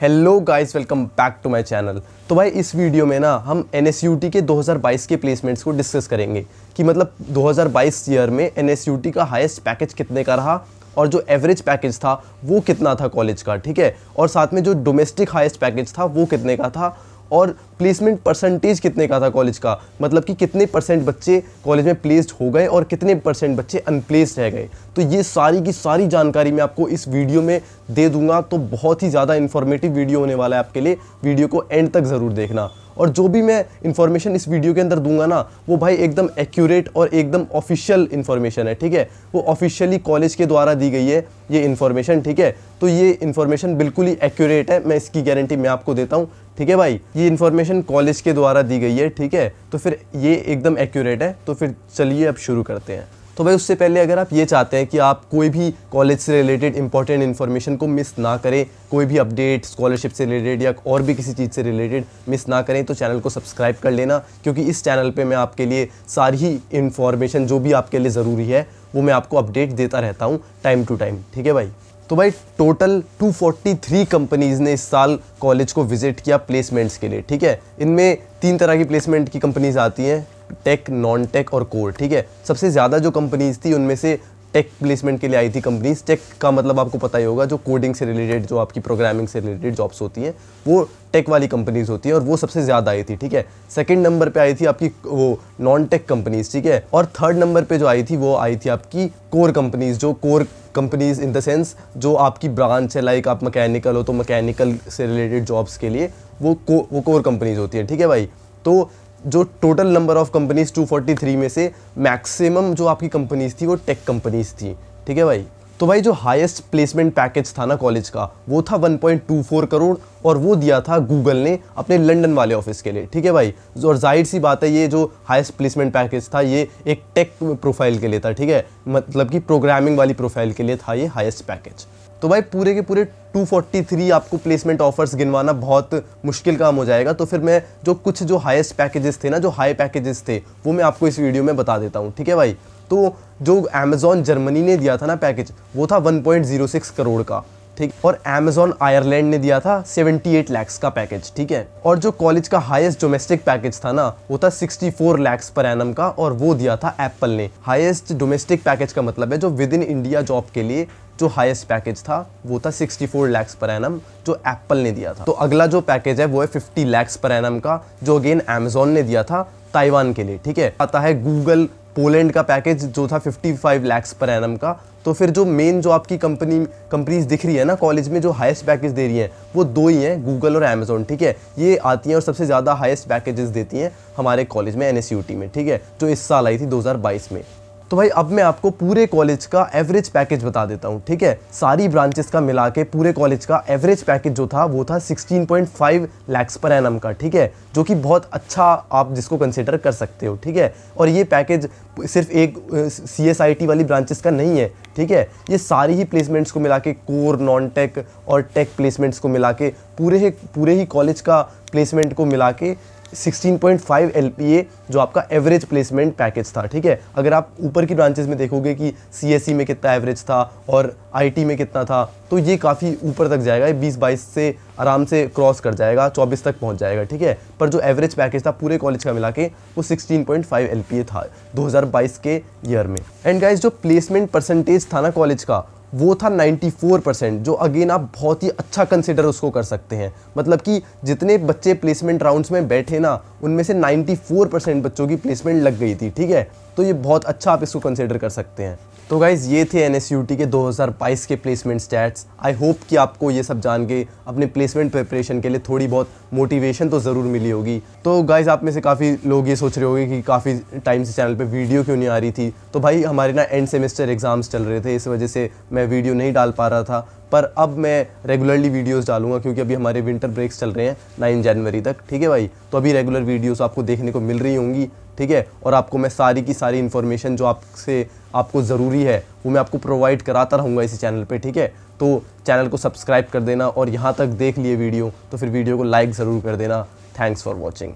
hello guys welcome back to my channel तो भाई इस वीडियो में ना हम एन के 2022 के प्लेसमेंट्स को डिस्कस करेंगे कि मतलब 2022 ईयर में एन का हाईएस्ट पैकेज कितने का रहा और जो एवरेज पैकेज था वो कितना था कॉलेज का ठीक है और साथ में जो डोमेस्टिक हाईएस्ट पैकेज था वो कितने का था और प्लेसमेंट परसेंटेज कितने का था कॉलेज का मतलब कि कितने परसेंट बच्चे कॉलेज में प्लेस्ड हो गए और कितने परसेंट बच्चे अनप्लेस रह गए तो ये सारी की सारी जानकारी मैं आपको इस वीडियो में दे दूंगा तो बहुत ही ज़्यादा इन्फॉर्मेटिव वीडियो होने वाला है आपके लिए वीडियो को एंड तक ज़रूर देखना और जो भी मैं इन्फॉर्मेशन इस वीडियो के अंदर दूंगा ना वो भाई एकदम एक्यूरेट और एकदम ऑफिशियल इन्फॉर्मेशन है ठीक है वो ऑफिशियली कॉलेज के द्वारा दी गई है ये इन्फॉर्मेशन ठीक है तो ये इन्फॉर्मेशन बिल्कुल ही एक्यूरेट है मैं इसकी गारंटी मैं आपको देता हूँ ठीक है भाई ये इन्फॉर्मेशन इन्फॉर्मेशन कॉलेज के द्वारा दी गई है ठीक है तो फिर ये एकदम एक्यूरेट है तो फिर चलिए अब शुरू करते हैं तो भाई उससे पहले अगर आप ये चाहते हैं कि आप कोई भी कॉलेज से रिलेटेड इंपॉर्टेंट इन्फॉर्मेशन को मिस ना करें कोई भी अपडेट स्कॉलरशिप से रिलेटेड या और भी किसी चीज़ से रिलेटेड मिस ना करें तो चैनल को सब्सक्राइब कर लेना क्योंकि इस चैनल पे मैं आपके लिए सारी ही इन्फॉर्मेशन जो भी आपके लिए ज़रूरी है वो मैं आपको अपडेट देता रहता हूँ टाइम टू टाइम ठीक है भाई तो भाई टोटल 243 कंपनीज़ ने इस साल कॉलेज को विज़िट किया प्लेसमेंट्स के लिए ठीक है इनमें तीन तरह की प्लेसमेंट की कंपनीज़ आती हैं टेक नॉन टेक और कोर ठीक है सबसे ज़्यादा जो कंपनीज़ थी उनमें से टेक प्लेसमेंट के लिए आई थी कंपनीज टेक का मतलब आपको पता ही होगा जो कोडिंग से रिलेटेड जो आपकी प्रोग्रामिंग से रिलेटेड जॉब्स होती हैं वो टेक वाली कंपनीज होती हैं और वो सबसे ज़्यादा आई थी ठीक है सेकंड नंबर पे आई थी आपकी वो नॉन टेक कंपनीज ठीक है और थर्ड नंबर पे जो आई थी वो आई थी आपकी कोर कंपनीज जो core companies in the sense जो आपकी ब्रांच है लाइक आप मैकेनिकल हो तो मैकेनिकल से रिलेटेड जॉब्स के लिए वो को, वो कोर कंपनीज होती है ठीक है भाई तो जो टोटल नंबर ऑफ कंपनीज 243 में से मैक्सिमम जो आपकी कंपनीज थी वो टेक कंपनीज थी ठीक है भाई तो भाई जो हाईएस्ट प्लेसमेंट पैकेज था ना कॉलेज का वो था 1.24 करोड़ और वो दिया था गूगल ने अपने लंदन वाले ऑफिस के लिए ठीक है भाई और जाहिर सी बात है ये जो हाईएस्ट प्लेसमेंट पैकेज था ये एक टेक प्रोफाइल के लिए था ठीक है मतलब कि प्रोग्रामिंग वाली प्रोफाइल के लिए था ये हाइस्ट पैकेज तो भाई पूरे के पूरे 243 आपको प्लेसमेंट ऑफर्स गिनवाना बहुत मुश्किल काम हो जाएगा तो फिर मैं जो कुछ जो हाईएस्ट पैकेजेस थे ना जो हाई पैकेजेस थे वो मैं आपको इस वीडियो में बता देता हूँ ठीक है भाई तो जो अमेजोन जर्मनी ने दिया था ना पैकेज वो था 1.06 करोड़ का ठीक और अमेजोन आयरलैंड ने दिया था 78 लैक्स का पैकेज ठीक है और जो कॉलेज का हाईएस्ट डोमेस्टिक पैकेज था ना वो था 64 लैक्स पर एनम का और वो दिया था एप्पल ने हाईएस्ट डोमेस्टिक पैकेज का मतलब है जो विद इन इंडिया जॉब के लिए जो हाईएस्ट पैकेज था वो था 64 लैक्स पर एनम जो एप्पल ने दिया था तो अगला जो पैकेज है वो है 50 लैक्स पर एनम का जो अगेन अमेजोन ने दिया था ताइवान के लिए ठीक है आता है गूगल पोलैंड का पैकेज जो था 55 लैक्स पर एनम का तो फिर जो मेन जो आपकी कंपनी कंपनीज दिख रही है ना कॉलेज में जो हाईएस्ट पैकेज दे रही हैं वो दो ही हैं गूगल और अमेजोन ठीक है ये आती हैं और सबसे ज़्यादा हाईएस्ट पैकेजेस देती हैं हमारे कॉलेज में एन में ठीक है जो इस साल आई थी 2022 में तो भाई अब मैं आपको पूरे कॉलेज का एवरेज पैकेज बता देता हूँ ठीक है सारी ब्रांचेस का मिला के पूरे कॉलेज का एवरेज पैकेज जो था वो था 16.5 लैक्स पर एन का ठीक है जो कि बहुत अच्छा आप जिसको कंसिडर कर सकते हो ठीक है और ये पैकेज सिर्फ एक सी एस आई टी वाली ब्रांचेस का नहीं है ठीक है ये सारी ही प्लेसमेंट्स को मिला के कोर नॉन टेक और टेक प्लेसमेंट्स को मिला के पूरे ही पूरे ही कॉलेज का प्लेसमेंट को मिला के 16.5 LPA जो आपका एवरेज प्लेसमेंट पैकेज था ठीक है अगर आप ऊपर की ब्रांचेज में देखोगे कि सी e में कितना एवरेज था और आई में कितना था तो ये काफ़ी ऊपर तक जाएगा बीस बाईस से आराम से क्रॉस कर जाएगा चौबीस तक पहुंच जाएगा ठीक है पर जो एवरेज पैकेज था पूरे कॉलेज का मिला के वो 16.5 पॉइंट था 2022 के ईयर में एंड गाइज जो प्लेसमेंट परसेंटेज था ना कॉलेज का वो था 94 परसेंट जो अगेन आप बहुत ही अच्छा कंसिडर उसको कर सकते हैं मतलब कि जितने बच्चे प्लेसमेंट राउंड्स में बैठे ना उनमें से 94 परसेंट बच्चों की प्लेसमेंट लग गई थी ठीक है तो ये बहुत अच्छा आप इसको कंसिडर कर सकते हैं तो गाइज़ ये थे एन के 2022 के प्लेसमेंट स्टैट्स आई होप कि आपको ये सब जान के अपने प्लेसमेंट प्रिपरेशन के लिए थोड़ी बहुत मोटिवेशन तो ज़रूर मिली होगी तो गाइज़ आप में से काफ़ी लोग ये सोच रहे होंगे कि काफ़ी टाइम से चैनल पे वीडियो क्यों नहीं आ रही थी तो भाई हमारे ना एंड सेमेस्टर एग्ज़ाम्स चल रहे थे इस वजह से मैं वीडियो नहीं डाल पा रहा था पर अब मैं रेगुलरली वीडियोस डालूंगा क्योंकि अभी हमारे विंटर ब्रेक्स चल रहे हैं नाइन जनवरी तक ठीक है भाई तो अभी रेगुलर वीडियोस आपको देखने को मिल रही होंगी ठीक है और आपको मैं सारी की सारी इन्फॉर्मेशन जो आपसे आपको ज़रूरी है वो मैं आपको प्रोवाइड कराता रहूँगा इसी चैनल पर ठीक है तो चैनल को सब्सक्राइब कर देना और यहाँ तक देख लिए वीडियो तो फिर वीडियो को लाइक ज़रूर कर देना थैंक्स फॉर वॉचिंग